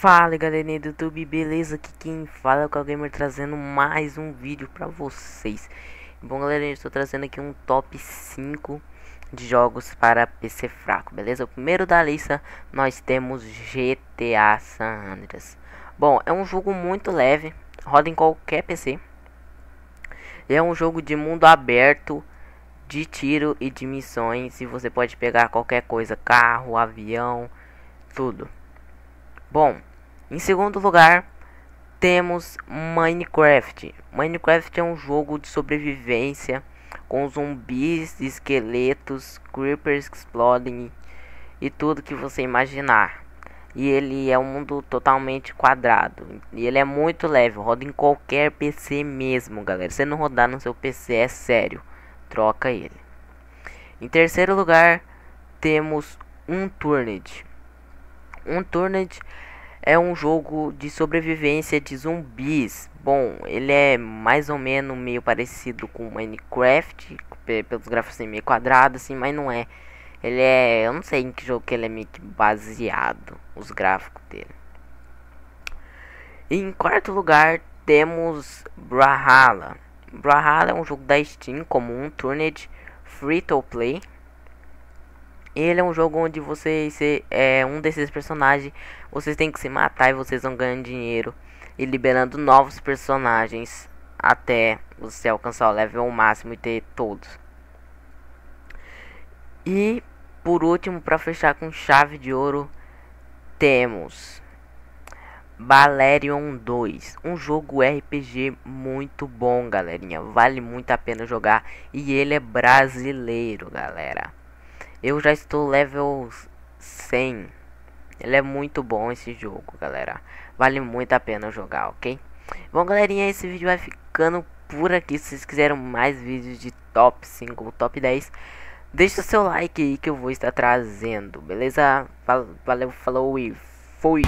Fala galerinha do YouTube, beleza? Aqui quem fala é o Gamer trazendo mais um vídeo pra vocês Bom galerinha, estou trazendo aqui um top 5 de jogos para PC fraco, beleza? O primeiro da lista nós temos GTA San Andreas Bom, é um jogo muito leve, roda em qualquer PC É um jogo de mundo aberto, de tiro e de missões E você pode pegar qualquer coisa, carro, avião, tudo Bom, em segundo lugar, temos Minecraft. Minecraft é um jogo de sobrevivência com zumbis, esqueletos, creepers que explodem e tudo que você imaginar. E ele é um mundo totalmente quadrado. E ele é muito leve, roda em qualquer PC mesmo, galera. Se não rodar no seu PC é sério, troca ele. Em terceiro lugar, temos um Um Unturned é um jogo de sobrevivência de zumbis. Bom, ele é mais ou menos meio parecido com Minecraft, pelos gráficos assim, meio quadrado, assim, mas não é. Ele é. Eu não sei em que jogo que ele é meio que baseado, os gráficos dele. Em quarto lugar, temos Brahala. Brahala é um jogo da Steam, como um Turned Free to Play. Ele é um jogo onde você é um desses personagens, vocês têm que se matar e vocês vão ganhando dinheiro e liberando novos personagens até você alcançar o level máximo e ter todos. E por último, para fechar com chave de ouro, temos Balerion 2, um jogo RPG muito bom, galerinha. Vale muito a pena jogar e ele é brasileiro, galera. Eu já estou level 100. Ele é muito bom esse jogo, galera. Vale muito a pena jogar, ok? Bom, galerinha, esse vídeo vai ficando por aqui. Se vocês quiserem mais vídeos de top 5 ou top 10, deixa o seu like que eu vou estar trazendo, beleza? Valeu, falou e fui!